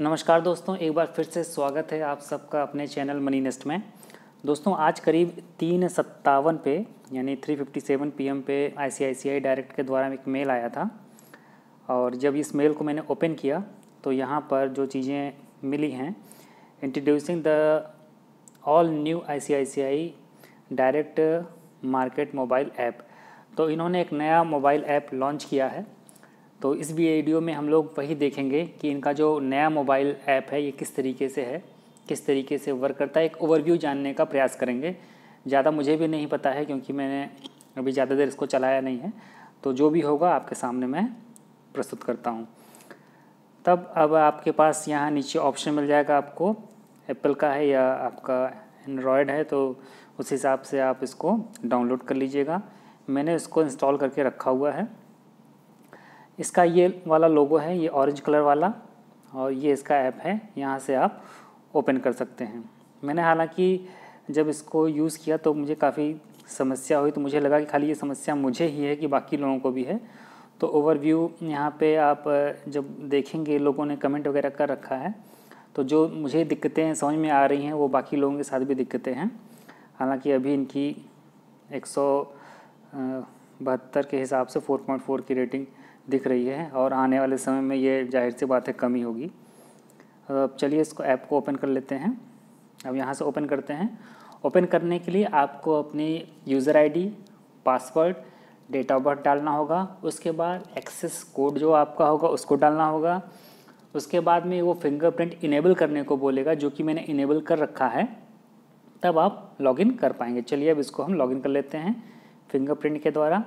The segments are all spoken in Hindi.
नमस्कार दोस्तों एक बार फिर से स्वागत है आप सबका अपने चैनल मनी नेस्ट में दोस्तों आज करीब तीन सत्तावन पे यानी three fifty seven P M पे आई डायरेक्ट के द्वारा एक मेल आया था और जब इस मेल को मैंने ओपन किया तो यहाँ पर जो चीज़ें मिली हैं introducing the all new I direct market mobile app तो इन्होंने एक नया मोबाइल ऐप लॉन्च किया है तो इस वीडियो में हम लोग वही देखेंगे कि इनका जो नया मोबाइल ऐप है ये किस तरीके से है किस तरीके से वर्क करता है एक ओवरव्यू जानने का प्रयास करेंगे ज़्यादा मुझे भी नहीं पता है क्योंकि मैंने अभी ज़्यादा देर इसको चलाया नहीं है तो जो भी होगा आपके सामने मैं प्रस्तुत करता हूँ तब अब आपके पास यहाँ नीचे ऑप्शन मिल जाएगा आपको एप्पल का है या आपका एंड्रॉयड है तो उस हिसाब से आप इसको डाउनलोड कर लीजिएगा मैंने इसको इंस्टॉल करके रखा हुआ है इसका ये वाला लोगो है ये ऑरेंज कलर वाला और ये इसका ऐप है यहाँ से आप ओपन कर सकते हैं मैंने हालांकि जब इसको यूज़ किया तो मुझे काफ़ी समस्या हुई तो मुझे लगा कि खाली ये समस्या मुझे ही है कि बाकी लोगों को भी है तो ओवरव्यू यहाँ पे आप जब देखेंगे लोगों ने कमेंट वगैरह कर रखा है तो जो मुझे दिक्कतें समझ में आ रही हैं वो बाकी लोगों के साथ भी दिक्कतें हैं हालाँकि अभी इनकी एक के हिसाब से फोर की रेटिंग दिख रही है और आने वाले समय में ये जाहिर सी बात है कमी होगी अब चलिए इसको ऐप को ओपन कर लेते हैं अब यहाँ से ओपन करते हैं ओपन करने के लिए आपको अपनी user ID password date of birth डालना होगा उसके बाद एक्सेस कोड जो आपका होगा उसको डालना होगा उसके बाद में वो फिंगरप्रिंट इनेबल करने को बोलेगा जो कि मैंने इनेबल कर रखा है तब आप लॉगिन कर पाएंगे चलिए अब इसको हम लॉगिन कर लेते हैं फिंगरप्रिंट के द्वारा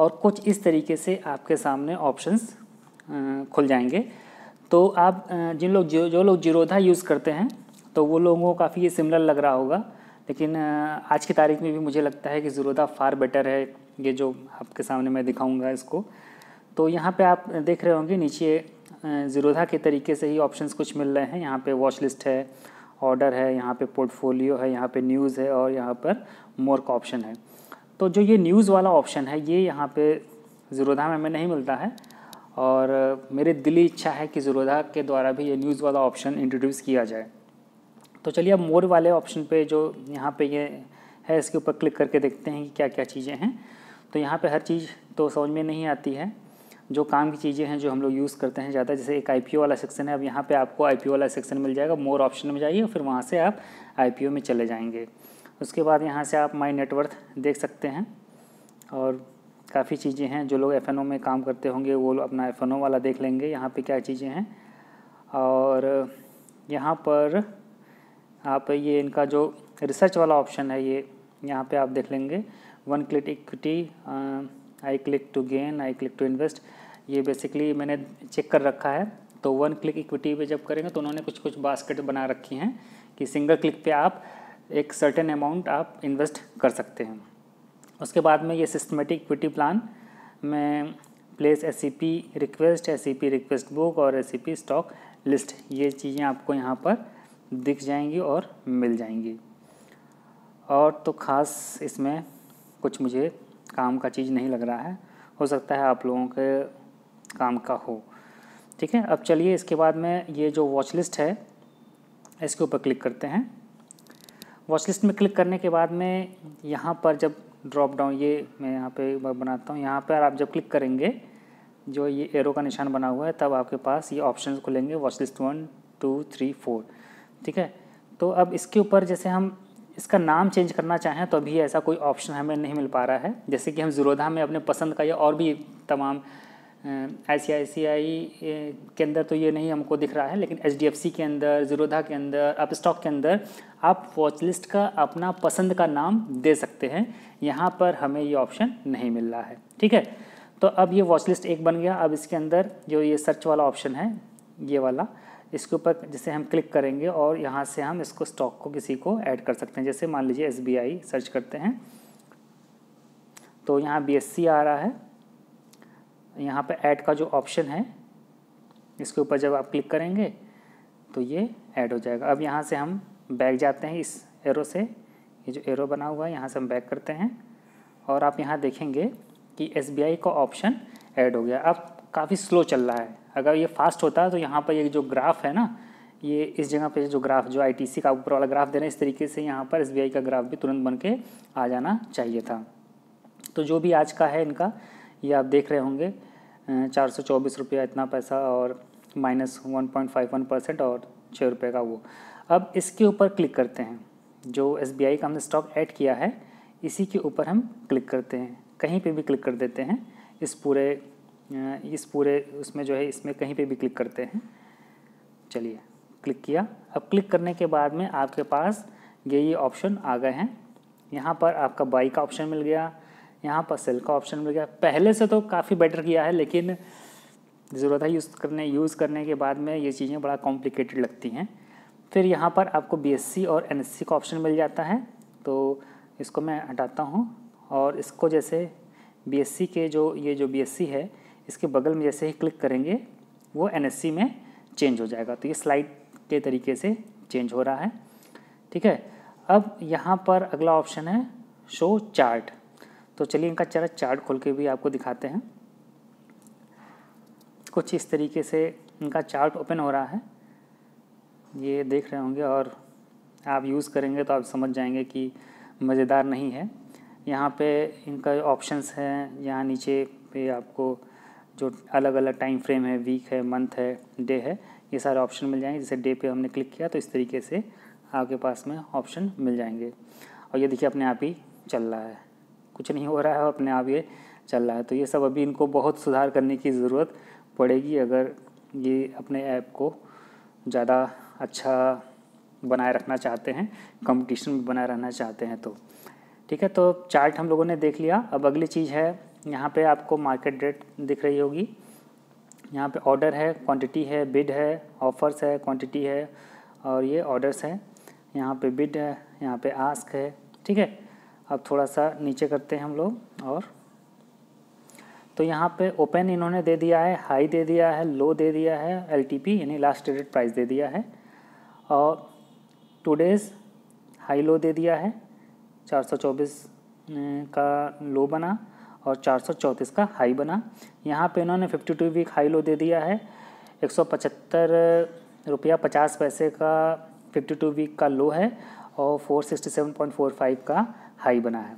और कुछ इस तरीके से आपके सामने ऑप्शंस खुल जाएंगे तो आप जिन लोग जो, जो लोग जीरोधा यूज़ करते हैं तो वो लोगों को काफ़ी ये सिमिलर लग रहा होगा लेकिन आज की तारीख में भी मुझे लगता है कि ज़ीरोधा फार बेटर है ये जो आपके सामने मैं दिखाऊँगा इसको तो यहाँ पर आप देख रहे होंगे नीचे ज़ीरोधा के तरीके से ही ऑप्शन कुछ मिल रहे हैं यहाँ पर वॉच लिस्ट है ऑर्डर है यहाँ पे पोर्टफोलियो है यहाँ पे न्यूज़ है और यहाँ पर मोर का ऑप्शन है तो जो ये न्यूज़ वाला ऑप्शन है ये यहाँ पे ज़ीरोधा में हमें नहीं मिलता है और मेरे दिली इच्छा है कि ज़ीरोधा के द्वारा भी ये न्यूज़ वाला ऑप्शन इंट्रोड्यूस किया जाए तो चलिए अब मोर वाले ऑप्शन पे जो यहाँ पे ये है इसके ऊपर क्लिक करके देखते हैं कि क्या क्या चीज़ें हैं तो यहाँ पर हर चीज़ तो समझ में नहीं आती है जो काम की चीज़ें हैं जो हम लोग यूज़ करते हैं ज़्यादा जैसे एक आई वाला सेक्शन है अब यहाँ पर आपको आई वाला सेक्शन मिल जाएगा मोर ऑप्शन में जाइए फिर वहाँ से आप आई में चले जाएँगे उसके बाद यहाँ से आप माई नेटवर्थ देख सकते हैं और काफ़ी चीज़ें हैं जो लोग एफ में काम करते होंगे वो अपना एफ वाला देख लेंगे यहाँ पे क्या चीज़ें हैं और यहाँ पर आप ये इनका जो रिसर्च वाला ऑप्शन है ये यहाँ पे आप देख लेंगे one click equity I click to gain I click to invest ये बेसिकली मैंने चेक कर रखा है तो वन क्लिक इक्विटी पे जब करेंगे तो उन्होंने कुछ कुछ बास्केट बना रखी हैं कि सिंगल क्लिक पे आप एक सर्टेन अमाउंट आप इन्वेस्ट कर सकते हैं उसके बाद में ये सिस्टमेटिक इक्विटी प्लान में place S request S request book और एस स्टॉक लिस्ट ये चीज़ें आपको यहाँ पर दिख जाएंगी और मिल जाएंगी और तो ख़ास इसमें कुछ मुझे काम का चीज़ नहीं लग रहा है हो सकता है आप लोगों के काम का हो ठीक है अब चलिए इसके बाद में ये जो वॉच लिस्ट है इसके ऊपर क्लिक करते हैं वॉच लिस्ट में क्लिक करने के बाद में यहाँ पर जब ड्रॉप डाउन ये मैं यहाँ पे बनाता हूँ यहाँ पर आप जब क्लिक करेंगे जो ये एरो का निशान बना हुआ है तब आपके पास ये ऑप्शन खुलेंगे watch list one two three four ठीक है तो अब इसके ऊपर जैसे हम इसका नाम चेंज करना चाहें तो अभी ऐसा कोई ऑप्शन हमें नहीं मिल पा रहा है जैसे कि हम ज़ुरोधा में अपने पसंद का या और भी तमाम आई के अंदर तो ये नहीं हमको दिख रहा है लेकिन एच के अंदर जीरोधा के अंदर अपस्टॉक के अंदर आप वॉच लिस्ट का अपना पसंद का नाम दे सकते हैं यहाँ पर हमें ये ऑप्शन नहीं मिल रहा है ठीक है तो अब ये वॉच लिस्ट एक बन गया अब इसके अंदर जो ये सर्च वाला ऑप्शन है ये वाला इसके ऊपर जैसे हम क्लिक करेंगे और यहाँ से हम इसको स्टॉक को किसी को ऐड कर सकते हैं जैसे मान लीजिए एस सर्च करते हैं तो यहाँ बी आ रहा है यहाँ पे ऐड का जो ऑप्शन है इसके ऊपर जब आप क्लिक करेंगे तो ये ऐड हो जाएगा अब यहाँ से हम बैक जाते हैं इस एरो से ये जो एरो बना हुआ है यहाँ से हम बैक करते हैं और आप यहाँ देखेंगे कि एस का ऑप्शन ऐड हो गया अब काफ़ी स्लो चल रहा है अगर ये फास्ट होता तो यहाँ पर ये जो ग्राफ है ना ये इस जगह पे जो ग्राफ जो आईटीसी का ऊपर वाला ग्राफ दे रहे हैं इस तरीके से यहाँ पर एसबीआई का ग्राफ भी तुरंत बन के आ जाना चाहिए था तो जो भी आज का है इनका ये आप देख रहे होंगे चार सौ चौबीस रुपया इतना पैसा और minus one point five one percent और छः रुपये का वो अब इसके ऊपर क्लिक करते हैं जो एस बी आई का हमने स्टॉक ऐड किया है इसी के ऊपर हम क्लिक करते हैं कहीं पे भी क्लिक कर देते हैं इस पूरे इस पूरे उसमें जो है इसमें कहीं पे भी क्लिक करते हैं चलिए क्लिक किया अब क्लिक करने के बाद में आपके पास ये ये ऑप्शन आ गए हैं यहाँ पर आपका बाई का ऑप्शन मिल गया यहाँ पर सेल का ऑप्शन मिल गया पहले से तो काफ़ी बेटर किया है लेकिन ज़रूरत है यूज़ करने यूज़ करने के बाद में ये चीज़ें बड़ा कॉम्प्लिकेटेड लगती हैं फिर यहाँ पर आपको बी और एन का ऑप्शन मिल जाता है तो इसको मैं हटाता हूँ और इसको जैसे बी के जो ये जो बी है इसके बगल में जैसे ही क्लिक करेंगे वो एन में चेंज हो जाएगा तो ये स्लाइड के तरीके से चेंज हो रहा है ठीक है अब यहाँ पर अगला ऑप्शन है शो चार्ट तो चलिए इनका चरा चार्ट खोल के भी आपको दिखाते हैं कुछ इस तरीके से इनका चार्ट ओपन हो रहा है ये देख रहे होंगे और आप यूज़ करेंगे तो आप समझ जाएंगे कि मज़ेदार नहीं है यहाँ पे इनका ऑप्शंस हैं यहाँ नीचे पे आपको जो अलग अलग टाइम फ्रेम है वीक है मंथ है डे है ये सारे ऑप्शन मिल जाएंगे जैसे डे पे हमने क्लिक किया तो इस तरीके से आपके पास में ऑप्शन मिल जाएंगे और ये देखिए अपने आप ही चल रहा है कुछ नहीं हो रहा है और अपने आप ये चल रहा है तो ये सब अभी इनको बहुत सुधार करने की ज़रूरत पड़ेगी अगर ये अपने ऐप को ज़्यादा अच्छा बनाए रखना चाहते हैं कंपटीशन में बनाए रहना चाहते हैं तो ठीक है तो चार्ट हम लोगों ने देख लिया अब अगली चीज़ है यहाँ पे आपको मार्केट रेट दिख रही होगी यहाँ पे ऑर्डर है क्वांटिटी है बिड है ऑफर्स है क्वांटिटी है और ये ऑर्डर्स है यहाँ पे बिड है यहाँ पे आस्क है ठीक है अब थोड़ा सा नीचे करते हैं हम लोग और तो यहाँ पे ओपन इन्होंने दे दिया है हाई दे दिया है लो दे दिया है एल यानी लास्ट डेटेड प्राइस दे दिया है और टू डेज़ हाई लो दे दिया है 424 का लो बना और 434 का हाई बना यहाँ पे इन्होंने 52 वीक हाई लो दे दिया है एक रुपया पचास पैसे का 52 वीक का लो है और 467.45 का हाई बना है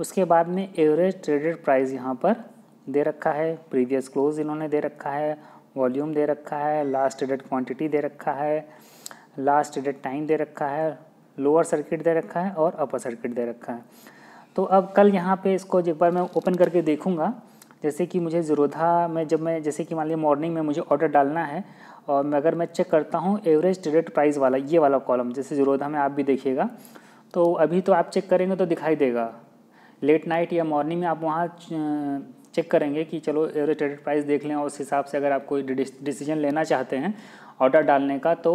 उसके बाद में एवरेज ट्रेडेड प्राइस यहाँ पर दे रखा है प्रीवियस क्लोज इन्होंने दे रखा है वॉल्यूम दे रखा है लास्ट ट्रेडेड क्वांटिटी दे रखा है लास्ट ट्रेडेड टाइम दे रखा है लोअर सर्किट दे रखा है और अपर सर्किट दे रखा है तो अब कल यहाँ पे इसको एक बार मैं ओपन करके देखूँगा जैसे कि मुझे ज़ीरोधा में जब मैं जैसे कि मान लीजिए मॉर्निंग में मुझे ऑर्डर डालना है और मैं अगर मैं चेक करता हूँ एवरेज ट्रेडेड प्राइस वाला ये वाला कॉलम जैसे ज़ीरोधा में आप भी देखिएगा तो अभी तो आप चेक करेंगे तो दिखाई देगा लेट नाइट या मॉर्निंग में आप वहाँ चेक करेंगे कि चलो एवरेज ट्रेडेड प्राइस देख लें और उस हिसाब से अगर आप कोई डिसीजन लेना चाहते हैं ऑर्डर डालने का तो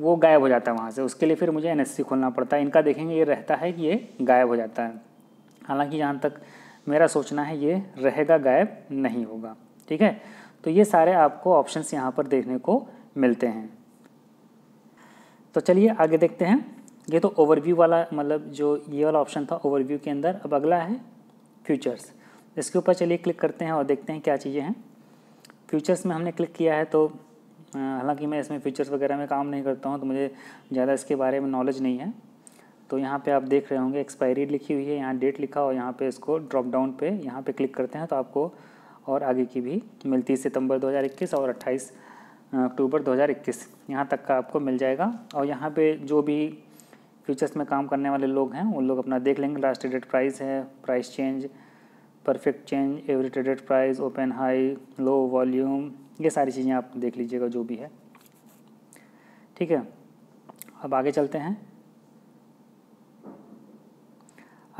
वो गायब हो जाता है वहाँ से उसके लिए फिर मुझे एन खोलना पड़ता है इनका देखेंगे ये रहता है कि ये गायब हो जाता है हालांकि जहाँ तक मेरा सोचना है ये रहेगा गायब नहीं होगा ठीक है तो ये सारे आपको ऑप्शंस यहाँ पर देखने को मिलते हैं तो चलिए आगे देखते हैं ये तो ओवरव्यू वाला मतलब जो ये वाला ऑप्शन था ओवरव्यू के अंदर अब अगला है फ्यूचर्स इसके ऊपर चलिए क्लिक करते हैं और देखते हैं क्या चीज़ें हैं फ्यूचर्स में हमने क्लिक किया है तो हालांकि मैं इसमें फीचर्स वगैरह में काम नहीं करता हूँ तो मुझे ज़्यादा इसके बारे में नॉलेज नहीं है तो यहाँ पे आप देख रहे होंगे एक्सपायरी लिखी हुई है यहाँ डेट लिखा और यहाँ पे इसको ड्रॉप डाउन पे यहाँ पे क्लिक करते हैं तो आपको और आगे की भी मिलती सितंबर 2021 और 28 अक्टूबर 2021 यहाँ तक का आपको मिल जाएगा और यहाँ पर जो भी फ्यूचर्स में काम करने वाले लोग हैं उन लोग अपना देख लेंगे लास्ट ट्रेडेड प्राइस है price change perfect change every traded price open high low volume ये सारी चीज़ें आप देख लीजिएगा जो भी है ठीक है अब आगे चलते हैं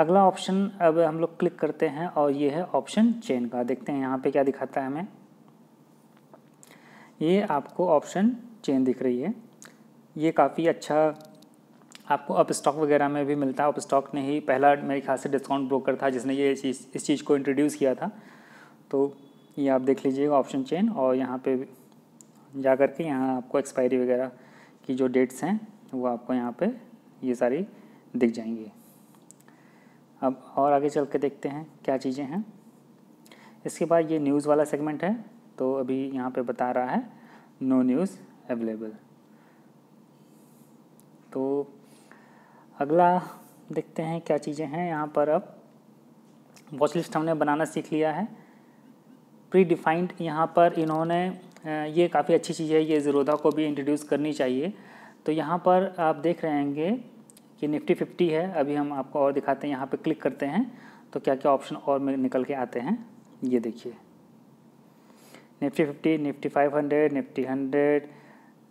अगला ऑप्शन अब हम लोग क्लिक करते हैं और ये है ऑप्शन चेन का देखते हैं यहाँ पे क्या दिखाता है हमें ये आपको ऑप्शन चेन दिख रही है ये काफ़ी अच्छा आपको अप स्टॉक वगैरह में भी मिलता है अप स्टॉक ने ही पहला मेरे ख्याल से डिस्काउंट ब्रोकर था जिसने ये चीज़ इस चीज़ को इंट्रोड्यूस किया था तो ये आप देख लीजिएगा ऑप्शन चेन और यहाँ पे जा कर के यहाँ आपको एक्सपायरी वगैरह की जो डेट्स हैं वो आपको यहाँ पे ये सारी दिख जाएंगी अब और आगे चल के देखते हैं क्या चीज़ें हैं इसके बाद ये न्यूज़ वाला सेगमेंट है तो अभी यहाँ पर बता रहा है नो न्यूज़ अवेलेबल तो अगला देखते हैं क्या चीज़ें हैं यहाँ पर अब वॉच लिस्ट हमने बनाना सीख लिया है प्री डिफाइंड यहाँ पर इन्होंने ये काफ़ी अच्छी चीज़ है ये ज़ीरोधा को भी इंट्रोड्यूस करनी चाहिए तो यहाँ पर आप देख रहे होंगे कि निफ्टी फिफ्टी है अभी हम आपको और दिखाते हैं यहाँ पर क्लिक करते हैं तो क्या क्या ऑप्शन और निकल के आते हैं ये देखिए Nifty fifty Nifty five hundred Nifty hundred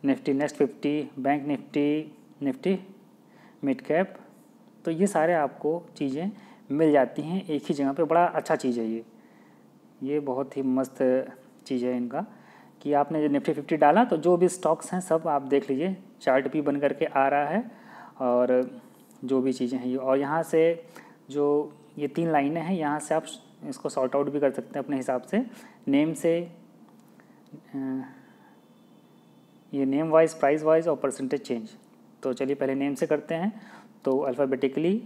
Nifty next fifty bank Nifty Nifty mid cap तो ये सारे आपको चीज़ें मिल जाती हैं एक ही जगह पे बड़ा अच्छा चीज़ है ये ये बहुत ही मस्त चीज़ है इनका कि आपने निफ्टी फिफ्टी डाला तो जो भी स्टॉक्स हैं सब आप देख लीजिए चार्ट भी बन करके आ रहा है और जो भी चीज़ें हैं ये और यहाँ से जो ये तीन लाइनें हैं यहाँ से आप इसको सॉर्ट आउट भी कर सकते हैं अपने हिसाब से नेम से ये नेम वाइज प्राइस वाइज और परसेंटेज चेंज तो चलिए पहले नेम से करते हैं तो अल्फ़ाबेटिकली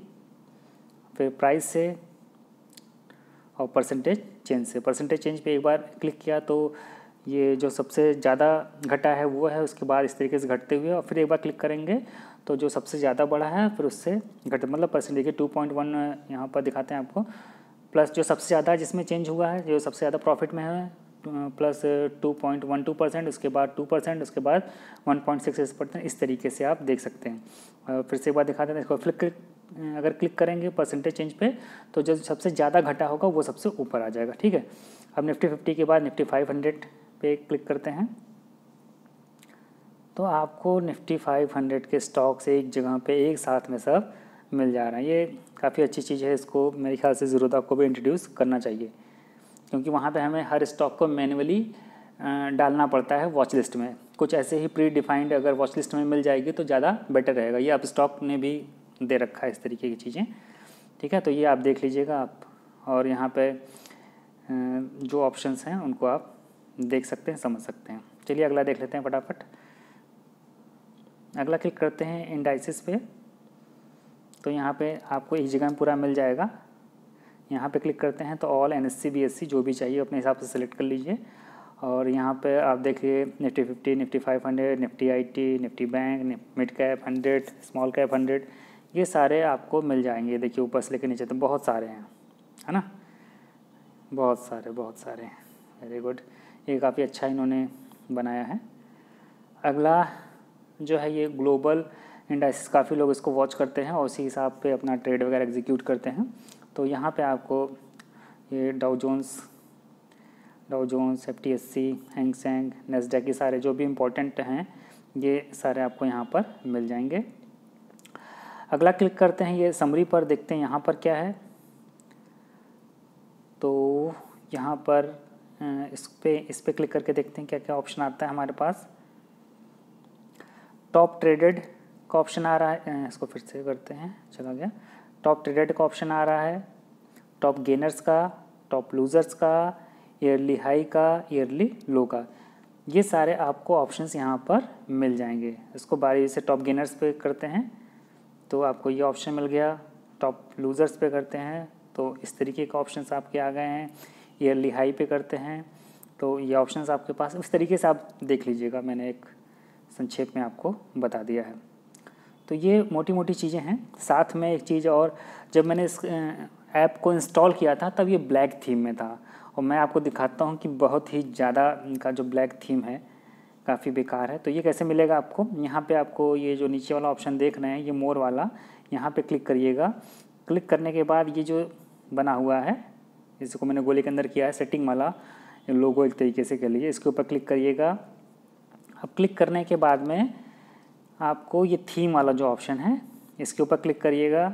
फिर प्राइस से और परसेंटेज चेंज से परसेंटेज चेंज पे एक बार क्लिक किया तो ये जो सबसे ज़्यादा घटा है वो है उसके बाद इस तरीके से घटते हुए और फिर एक बार क्लिक करेंगे तो जो सबसे ज़्यादा बड़ा है फिर उससे घट मतलब परसेंटेज टू पॉइंट वन यहाँ पर दिखाते हैं आपको प्लस जो सबसे ज़्यादा जिसमें चेंज हुआ है जो सबसे ज़्यादा प्रॉफिट में है plus two point one two percent उसके बाद टू परसेंट उसके बाद वन पॉइंट सिक्स परसेंट इस तरीके से आप देख सकते हैं और फिर से एक बार दिखा देते हैं इसको क्लिक अगर क्लिक करेंगे परसेंटेज चेंज पे तो जो सबसे ज़्यादा घटा होगा वो सबसे ऊपर आ जाएगा ठीक है अब निफ्टी फिफ्टी के बाद निफ्टी फाइव हंड्रेड पे क्लिक करते हैं तो आपको निफ्टी फाइव हंड्रेड के स्टॉक्स एक जगह पर एक साथ में सब मिल जा रहा है ये काफ़ी अच्छी चीज़ है इसको मेरे ख्याल से ज़रूरत आपको भी इंट्रोड्यूस करना चाहिए क्योंकि वहाँ पे हमें हर स्टॉक को मैनुअली डालना पड़ता है वॉच लिस्ट में कुछ ऐसे ही प्री डिफाइंड अगर वॉच लिस्ट में मिल जाएगी तो ज़्यादा बेटर रहेगा ये आप स्टॉक ने भी दे रखा है इस तरीके की चीज़ें ठीक है तो ये आप देख लीजिएगा आप और यहाँ पर जो ऑप्शन हैं उनको आप देख सकते हैं समझ सकते हैं चलिए अगला देख लेते हैं फटाफट अगला क्लिक करते हैं इंडाइसिस पे तो यहाँ पे आपको एक जगह में पूरा मिल जाएगा यहाँ पे क्लिक करते हैं तो ऑल एन एस जो भी चाहिए अपने हिसाब से सेलेक्ट कर लीजिए और यहाँ पे आप देखिए Nifty fifty Nifty five hundred Nifty I T Nifty bank mid cap hundred small cap hundred ये सारे आपको मिल जाएंगे देखिए ऊपर से लेकर नीचे तो बहुत सारे हैं है ना बहुत सारे बहुत सारे हैं वेरी गुड ये काफ़ी अच्छा इन्होंने बनाया है अगला जो है ये ग्लोबल इंडस्ट्रीज काफ़ी लोग इसको वॉच करते हैं और उसी हिसाब पे अपना ट्रेड वगैरह एग्जीक्यूट करते हैं तो यहाँ पे आपको ये Dow Jones Dow Jones F T S E Hang Seng Nasdaq ये सारे जो भी इम्पोर्टेंट हैं ये सारे आपको यहाँ पर मिल जाएंगे अगला क्लिक करते हैं ये समरी पर देखते हैं यहाँ पर क्या है तो यहाँ पर इस पर इस पर क्लिक करके देखते हैं क्या क्या ऑप्शन आता है हमारे पास टॉप ट्रेडेड का ऑप्शन आ रहा है इसको फिर से करते हैं चला गया टॉप ट्रेडेड का ऑप्शन आ रहा है टॉप गेनर्स का टॉप लूजर्स का ईयरली हाई का ईयरली लो का ये सारे आपको ऑप्शंस यहाँ पर मिल जाएंगे इसको बारी से टॉप गेनर्स पे करते हैं तो आपको ये ऑप्शन मिल गया टॉप लूजर्स पे करते हैं तो इस तरीके के ऑप्शंस आपके आ गए हैं ईयरली हाई पे करते हैं तो ये ऑप्शंस आपके पास इस तरीके से आप देख लीजिएगा मैंने एक संक्षेप में आपको बता दिया है तो ये मोटी मोटी चीज़ें हैं साथ में एक चीज़ और जब मैंने इस ऐप को इंस्टॉल किया था तब ये ब्लैक थीम में था और मैं आपको दिखाता हूँ कि बहुत ही ज़्यादा इनका जो ब्लैक थीम है काफ़ी बेकार है तो ये कैसे मिलेगा आपको यहाँ पे आपको ये जो नीचे वाला ऑप्शन देख रहे हैं ये मोर वाला यहाँ पे क्लिक करिएगा क्लिक करने के बाद ये जो बना हुआ है इसको मैंने गोली के अंदर किया है सेटिंग वाला लोगो एक तरीके से कह लीजिए इसके ऊपर क्लिक करिएगा अब क्लिक करने के बाद में आपको ये थीम वाला जो ऑप्शन है इसके ऊपर क्लिक करिएगा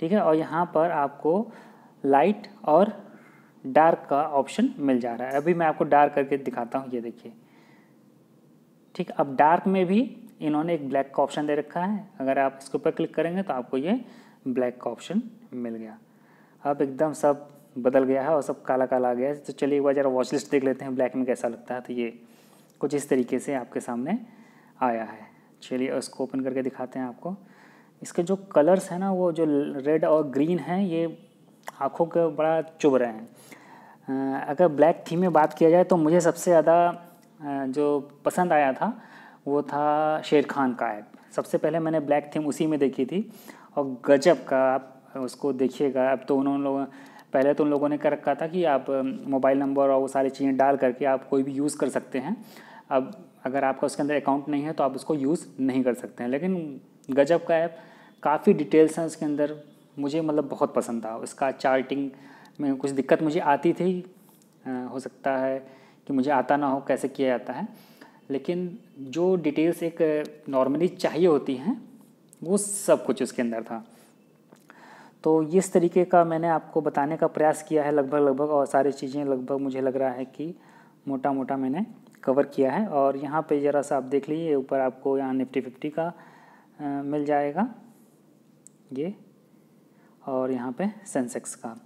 ठीक है और यहाँ पर आपको लाइट और डार्क का ऑप्शन मिल जा रहा है अभी मैं आपको डार्क करके दिखाता हूँ ये देखिए ठीक अब डार्क में भी इन्होंने एक ब्लैक का ऑप्शन दे रखा है अगर आप इसके ऊपर क्लिक करेंगे तो आपको ये ब्लैक का ऑप्शन मिल गया अब एकदम सब बदल गया है और सब काला काला आ गया है तो चलिए एक बार ज़रा वॉच लिस्ट देख लेते हैं ब्लैक में कैसा लगता है तो ये कुछ इस तरीके से आपके सामने आया है चलिए उसको ओपन करके दिखाते हैं आपको इसके जो कलर्स हैं ना वो जो रेड और ग्रीन हैं ये आँखों के बड़ा चुभ रहे हैं अगर ब्लैक थीम में बात किया जाए तो मुझे सबसे ज़्यादा जो पसंद आया था वो था शेर खान का ऐप सबसे पहले मैंने ब्लैक थीम उसी में देखी थी और गजब का आप उसको देखिएगा अब तो उन्होंने लोग पहले तो उन लोगों ने कर रखा था कि आप मोबाइल नंबर और वो सारी चीज़ें डाल करके आप कोई भी यूज़ कर सकते हैं अब अगर आपका उसके अंदर अकाउंट नहीं है तो आप उसको यूज़ नहीं कर सकते हैं लेकिन गजब का ऐप काफ़ी डिटेल्स हैं उसके अंदर मुझे मतलब बहुत पसंद था उसका चार्टिंग में कुछ दिक्कत मुझे आती थी हो सकता है कि मुझे आता ना हो कैसे किया जाता है लेकिन जो डिटेल्स एक नॉर्मली चाहिए होती हैं वो सब कुछ उसके अंदर था तो इस तरीके का मैंने आपको बताने का प्रयास किया है लगभग लगभग और सारी चीज़ें लगभग मुझे लग रहा है कि मोटा मोटा मैंने कवर किया है और यहाँ पे ज़रा सा आप देख लीजिए ऊपर आपको यहाँ निफ्टी फिफ्टी का आ, मिल जाएगा ये और यहाँ पे सेंसेक्स का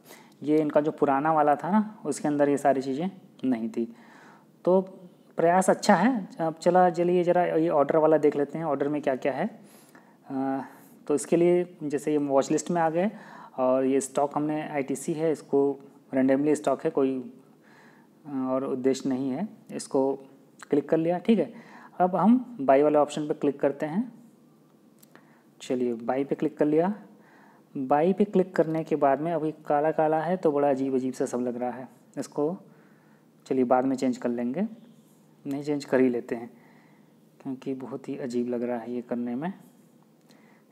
ये इनका जो पुराना वाला था ना उसके अंदर ये सारी चीज़ें नहीं थी तो प्रयास अच्छा है अब चला चलिए ज़रा ये ऑर्डर वाला देख लेते हैं ऑर्डर में क्या क्या है आ, तो इसके लिए जैसे ये वॉच लिस्ट में आ गए और ये स्टॉक हमने आईटीसी है इसको रेंडमली स्टॉक है कोई और उद्देश्य नहीं है इसको क्लिक कर लिया ठीक है अब हम बाई वाले ऑप्शन पर क्लिक करते हैं चलिए बाई पे क्लिक कर लिया बाई पे क्लिक करने के बाद में अभी काला काला है तो बड़ा अजीब अजीब सा सब लग रहा है इसको चलिए बाद में चेंज कर लेंगे नहीं चेंज कर ही लेते हैं क्योंकि बहुत ही अजीब लग रहा है ये करने में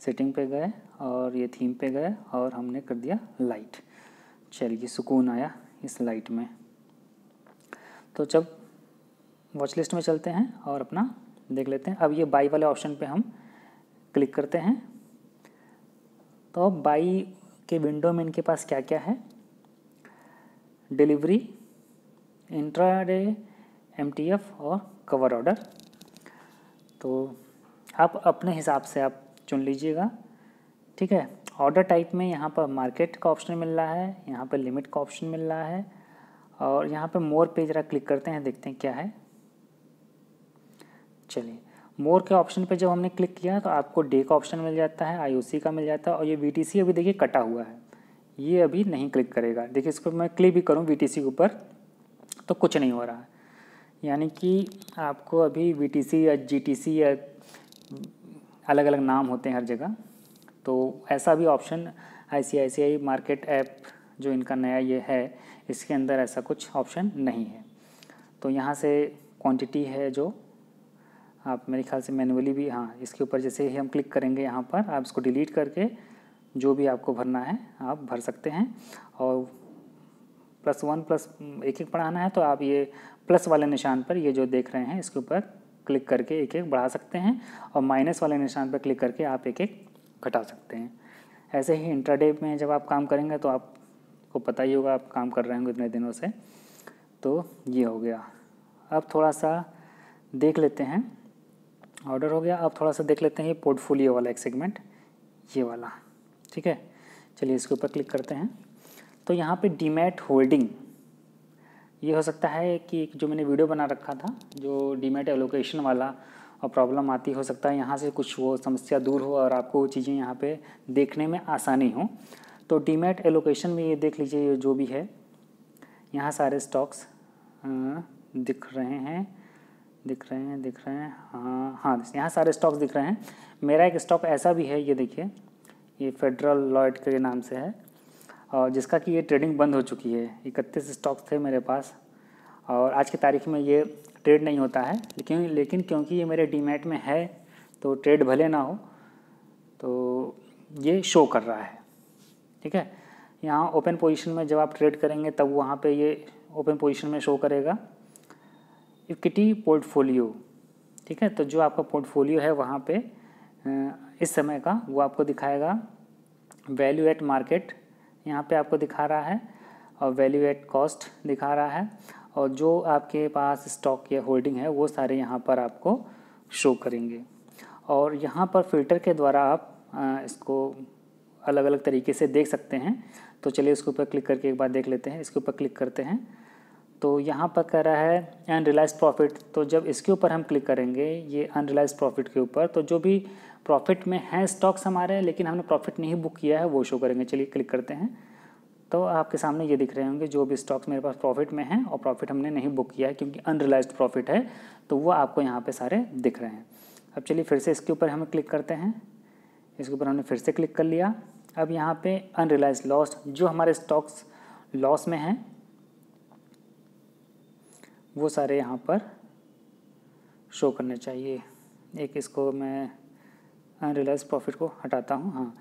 सेटिंग पे गए और ये थीम पे गए और हमने कर दिया लाइट चलिए सुकून आया इस लाइट में तो जब वॉच लिस्ट में चलते हैं और अपना देख लेते हैं अब ये बाई वाले ऑप्शन पे हम क्लिक करते हैं तो बाई के विंडो में इनके पास क्या क्या है डिलीवरी इंट्राडे एमटीएफ और कवर ऑर्डर तो आप अपने हिसाब से आप चुन लीजिएगा ठीक है ऑर्डर टाइप में यहाँ पर मार्केट का ऑप्शन मिल रहा है यहाँ पर लिमिट का ऑप्शन मिल रहा है और यहाँ पर मोर पेज रहा क्लिक करते हैं देखते हैं क्या है चलिए मोर के ऑप्शन पे जब हमने क्लिक किया तो आपको डे का ऑप्शन मिल जाता है आई का मिल जाता है और ये वी अभी देखिए कटा हुआ है ये अभी नहीं क्लिक करेगा देखिए इसको मैं क्लिक भी करूँ वी के ऊपर तो कुछ नहीं हो रहा है यानी कि आपको अभी वी या जी या अलग अलग नाम होते हैं हर जगह तो ऐसा भी ऑप्शन आई मार्केट ऐप जो इनका नया ये है इसके अंदर ऐसा कुछ ऑप्शन नहीं है तो यहाँ से क्वांटिटी है जो आप मेरे ख्याल से मैनुअली भी हाँ इसके ऊपर जैसे ही हम क्लिक करेंगे यहाँ पर आप इसको डिलीट करके जो भी आपको भरना है आप भर सकते हैं और प्लस वन प्लस एक एक बढ़ाना है तो आप ये प्लस वाले निशान पर ये जो देख रहे हैं इसके ऊपर क्लिक करके एक एक बढ़ा सकते हैं और माइनस वाले निशान पर क्लिक करके आप एक एक घटा सकते हैं ऐसे ही इंट्राडे में जब आप काम करेंगे तो आपको पता ही होगा आप काम कर रहे होंगे इतने दिनों से तो ये हो गया अब थोड़ा सा देख लेते हैं ऑर्डर हो गया अब थोड़ा सा देख लेते हैं ये पोर्टफोलियो वाला एक सेगमेंट ये वाला ठीक है चलिए इसके ऊपर क्लिक करते हैं तो यहाँ पे डीमेट होल्डिंग ये हो सकता है कि जो मैंने वीडियो बना रखा था जो डीमेट एलोकेशन वाला और प्रॉब्लम आती हो सकता है यहाँ से कुछ वो समस्या दूर हो और आपको वो चीज़ें यहाँ पे देखने में आसानी हो तो डीमेट एलोकेशन में ये देख लीजिए जो भी है यहाँ सारे स्टॉक्स हाँ, दिख रहे हैं दिख रहे हैं दिख रहे हैं हाँ हाँ यहाँ सारे स्टॉक्स दिख रहे हैं मेरा एक स्टॉक ऐसा भी है ये देखिए ये फेडरल लॉयड के नाम से है और जिसका कि ये ट्रेडिंग बंद हो चुकी है इकतीस स्टॉक्स थे मेरे पास और आज की तारीख में ये ट्रेड नहीं होता है लेकिन लेकिन क्योंकि ये मेरे डीमेट में है तो ट्रेड भले ना हो तो ये शो कर रहा है ठीक है यहाँ ओपन पोजीशन में जब आप ट्रेड करेंगे तब वहाँ पे ये ओपन पोजीशन में शो करेगा इक्विटी पोर्टफोलियो ठीक है तो जो आपका पोर्टफोलियो है वहाँ पे इस समय का वो आपको दिखाएगा वैल्यू एट मार्केट यहाँ पे आपको दिखा रहा है और वैल्यू एट कॉस्ट दिखा रहा है और जो आपके पास स्टॉक या होल्डिंग है वो सारे यहाँ पर आपको शो करेंगे और यहाँ पर फिल्टर के द्वारा आप इसको अलग अलग तरीके से देख सकते हैं तो चलिए इसके ऊपर क्लिक करके एक बार देख लेते हैं इसके ऊपर क्लिक करते हैं तो यहाँ पर कह रहा है अनरिलाइज प्रॉफिट तो जब इसके ऊपर हम क्लिक करेंगे ये अनरिलाइज प्रॉफिट के ऊपर तो जो भी प्रॉफिट में हैं स्टॉक्स हमारे लेकिन हमने प्रॉफिट नहीं बुक किया है वो शो करेंगे चलिए क्लिक करते हैं तो आपके सामने ये दिख रहे होंगे जो भी स्टॉक्स मेरे पास प्रॉफिट में हैं और प्रॉफिट हमने नहीं बुक किया है क्योंकि अनरिलाइज प्रॉफिट है तो वो आपको यहाँ पर सारे दिख रहे हैं अब चलिए फिर से इसके ऊपर हम क्लिक करते हैं इसके ऊपर हमने फिर से क्लिक कर लिया अब यहाँ अन अनरिलाइज लॉस जो हमारे स्टॉक्स लॉस में हैं वो सारे यहाँ पर शो करने चाहिए एक इसको मैं अनरियलाइज प्रॉफिट को हटाता हूँ हाँ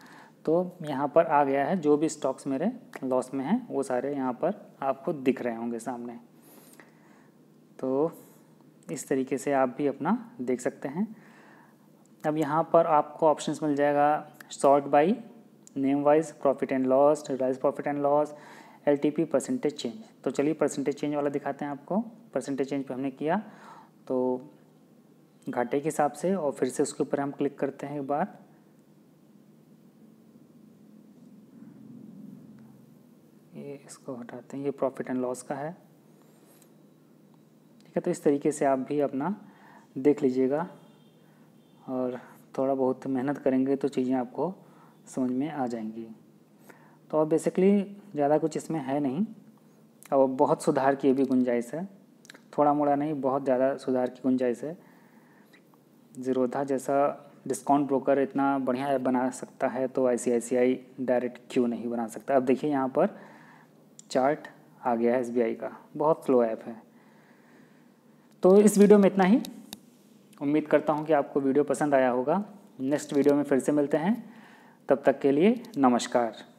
तो यहाँ पर आ गया है जो भी स्टॉक्स मेरे लॉस में हैं वो सारे यहाँ पर आपको दिख रहे होंगे सामने तो इस तरीके से आप भी अपना देख सकते हैं अब यहाँ पर आपको ऑप्शंस मिल जाएगा short by name wise profit and loss realise profit and loss L percentage change तो चलिए परसेंटेज चेंज वाला दिखाते हैं आपको परसेंटेज चेंज पे हमने किया तो घाटे के हिसाब से और फिर से उसके ऊपर हम क्लिक करते हैं एक बार ये इसको हटाते हैं ये प्रॉफिट एंड लॉस का है ठीक है तो इस तरीके से आप भी अपना देख लीजिएगा और थोड़ा बहुत मेहनत करेंगे तो चीज़ें आपको समझ में आ जाएंगी तो अब बेसिकली ज़्यादा कुछ इसमें है नहीं अब बहुत सुधार की भी गुंजाइश है थोड़ा मोड़ा नहीं बहुत ज़्यादा सुधार की गुंजाइश है जीरोधा जैसा डिस्काउंट ब्रोकर इतना बढ़िया बना सकता है तो आई डायरेक्ट क्यों नहीं बना सकता अब देखिए यहाँ पर चार्ट आ गया है एस का बहुत स्लो ऐप है तो इस वीडियो में इतना ही उम्मीद करता हूँ कि आपको वीडियो पसंद आया होगा नेक्स्ट वीडियो में फिर से मिलते हैं तब तक के लिए नमस्कार